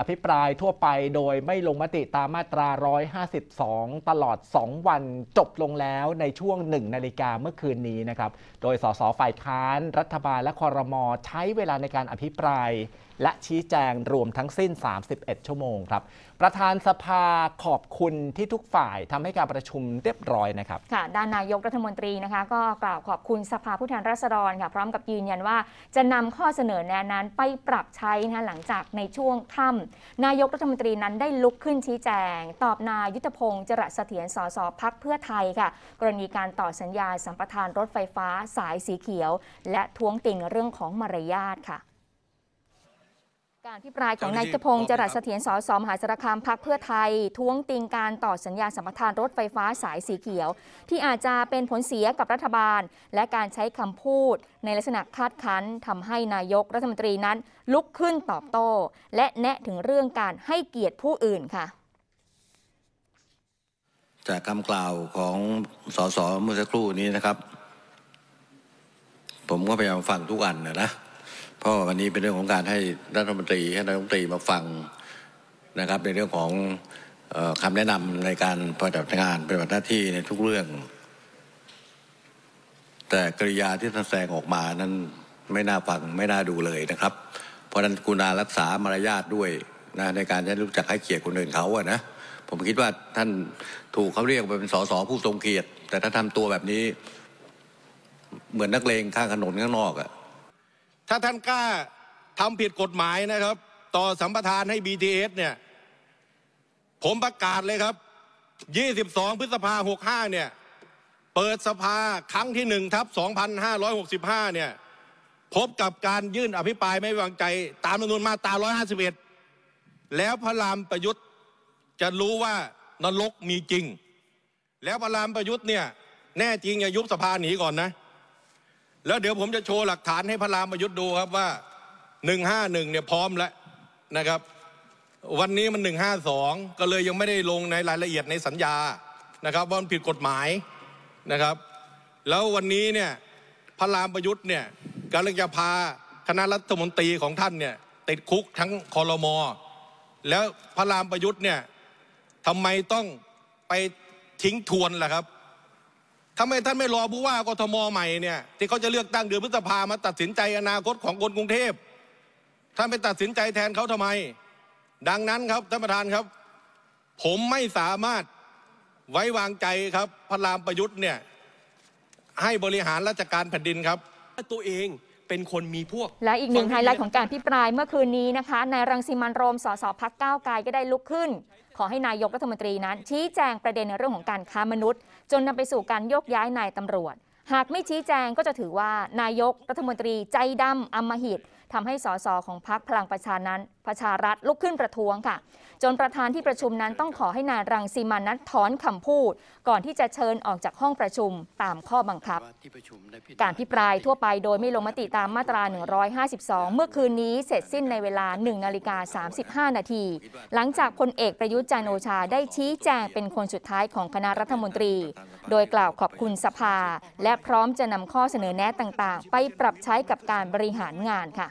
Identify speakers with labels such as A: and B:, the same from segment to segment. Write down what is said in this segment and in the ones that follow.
A: อภิปรายทั่วไปโดยไม่ลงมติตามมาตรา 152 ตลอด 2 วันจบลงแล้วในช่วง 1 นาฬิกาเมื่อคืนนี้นะครับ โดยสสฝ่ายค้าน รัฐบาลและคอรมอใช้เวลาในการอภิปราย และชี้แจงรวมทั้งสิ้น 31 ชั่วโมงครับ ประธานสภาขอบคุณที่ทุกฝ่ายทำให้การประชุมเรียบร้อยนะครับ
B: ค่ะด้านนายกรัฐมนตรีนะคะก็กล่าวขอบคุณสภาผู้แทนราษฎรค่ะพร้อมกับยืนยันว่า จะนำข้อเสนอแนะนั้นไปปรับใช้นะะหลังจากในช่วงค่ำนายกรัฐมนตรีนั้นได้ลุกขึ้นชี้แจง ตอบนายยุทธพงศ์จรัสเสถียรสสพักเพื่อไทยค่ะ กรณีการต่อสัญญาสัมปทานรถไฟฟ้า สายสีเขียว และท้วงติงเรื่องของมารยาทค่ะการพิปรายของนายกพงศ์จรัสเสถียรสอสมหาสารคามพักเพื่อไทย ท้วงติงการต่อสัญญาสัมปทานรถไฟฟ้าสายสีเขียว ที่อาจจะเป็นผลเสียกับรัฐบาล และการใช้คำพูดในลักษณะคาดคั้นทำให้นายกรัฐมนตรีนั้นลุกขึ้นตอบโต้ และแนะถึงเรื่องการให้เกียรติผู้อื่นค่ะ
A: จากคำกล่าวของสอสเมื่อสักครู่นี้นะครับ ผมก็พยายามฟังทุกอันนะนะเพราะวันนี้เป็นเรื่องของการให้รัฐมนตรีให้นายมนตรีมาฟังนะครับในเรื่องของคำแนะนำในการปฏิบัติงานปฏิบัติหน้าที่ในทุกเรื่อง แต่กริยาที่ท่านแสดงออกมานั้นไม่น่าฟังไม่น่าดูเลยนะครับ เพราะนั้นกุณารักษามารยาทด้วยนะในการจะรู้จักให้เกียรติคนอื่นเขาอะนะผมคิดว่าท่านถูกเขาเรียกไปเป็นสสผู้ทรงเกียรติ แต่ถ้าทำตัวแบบนี้เหมือนนักเลงข้างถนนข้างนอ
C: กอะถ้าท่านกล้าทำผิดกฎหมายนะครับต่อสัมปทานให้ BTS เนี่ยผมประกาศเลยครับ 22 พฤษภา 65 เนี่ยเปิดสภาครั้งที่หนึ่งทับ 2565 เนี่ยพบกับการยื่นอภิปรายไม่วางใจ ตามจำนวนมาตรา 151 แล้วพระรามประยุทธ์จะรู้ว่านรกมีจริง แล้วพระรามประยุทธ์เนี่ยแน่จริงอย่ายุบสภาหนีก่อนนะแล้วเดี๋ยวผมจะโชว์หลักฐานให้พระรามประยุทธ์ดูครับว่าหนึ่งห้าหนึ่งเนี่ยพร้อมแล้วนะครับ วันนี้มันหนึ่งห้าสองก็เลยยังไม่ได้ลงในรายละเอียดในสัญญานะครับว่ามันผิดกฎหมายนะครับ แล้ววันนี้เนี่ยพระรามประยุทธ์เนี่ยกำลังจะพาคณะรัฐมนตรีของท่านเนี่ยติดคุกทั้งคอรมอแล้วพระรามประยุทธ์เนี่ยทำไมต้องไปทิ้งทวนล่ะครับทำไมท่านไม่รอผู้ว่ากทมใหม่เนี่ยที่เขาจะเลือกตั้งเดือนพฤษภามาตัดสินใจอนาคตของคนกรุงเทพท่านไปตัดสินใจแทนเขาทำไม ดังนั้นครับท่านประธานครับ ผมไม่สามารถไว้วางใจครับพระรามประยุทธ์เนี่ย ให้บริหารราชการแผ่นดินครับตัวเองเป็นคนมีพวก และอีกหนึ่งไฮไลท์ของ
B: การพิปรายเมื่อคืนนี้นะคะนายรังสิมันโรม สสพักก้าวไกลก็ได้ลุกขึ้น ขอให้นายกรัฐมนตรีนั้น ชี้แจงประเด็นในเรื่องของการค้ามนุษย์ จนนำไปสู่การโยกย้ายนายตำรวจ หากไม่ชี้แจงก็จะถือว่านายกรัฐมนตรี ใจดำอำมหิตทำให้สส ของพักพลังประชานั้นประชารัฐลุกขึ้นประท้วงค่ะ จนประธานที่ประชุมนั้นต้องขอให้นายรังสีมันนัทถอนคำพูด ก่อนที่จะเชิญออกจากห้องประชุมตามข้อบังคับ การพิปรายทั่วไปโดยไม่ลงมติตามมาตรา 152 เมื่อคืนนี้เสร็จสิ้นในเวลา1นาฬิกา35 นาที หลังจากพลเอกประยุทธ์จันโอชาได้ชี้แจงเป็นคนสุดท้ายของคณะรัฐมนตรี โดยกล่าวขอบคุณสภา และพร้อมจะนำข้อเสนอแนะต่างๆ ไปปรับใช้กับการบริหารงานค่ะ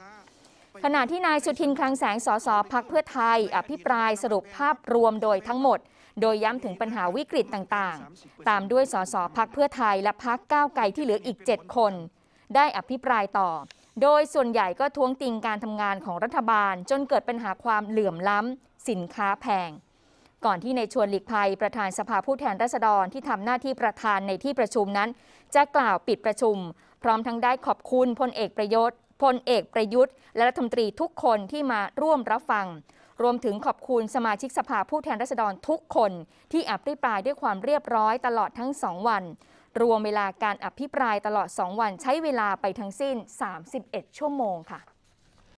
B: ขณะที่นาย สุทินคลังแสงสสพักเพื่อไทย อภิปรายสรุปภาพรวมโดยทั้งหมด โดยย้ำถึงปัญหาวิกฤตต่างๆ ตามด้วยสสพักเพื่อไทย และพักก้าวไกลที่เหลืออีก 7 คน ได้อภิปรายต่อ โดยส่วนใหญ่ก็ท้วงติงการทำงานของรัฐบาลจนเกิดปัญหาความเหลื่อมล้ำสินค้าแพง ก่อนที่ในชวนหลีกภัย ประธานสภาผู้แทนราษฎรที่ทำหน้าที่ประธานในที่ประชุมนั้น จะกล่าวปิดประชุมพร้อมทั้งได้ขอบคุณพลเอกประยุทธ์พลเอกประยุทธ์และรัฐมนตรีทุกคนที่มาร่วมรับฟัง รวมถึงขอบคุณสมาชิกสภาผู้แทนราษฎรทุกคนที่อภิปรายด้วยความเรียบร้อยตลอดทั้งสองวัน รวมเวลาการอภิปรายตลอด2วันใช้เวลาไปทั้งสิ้น 31 ชั่วโมงค่ะ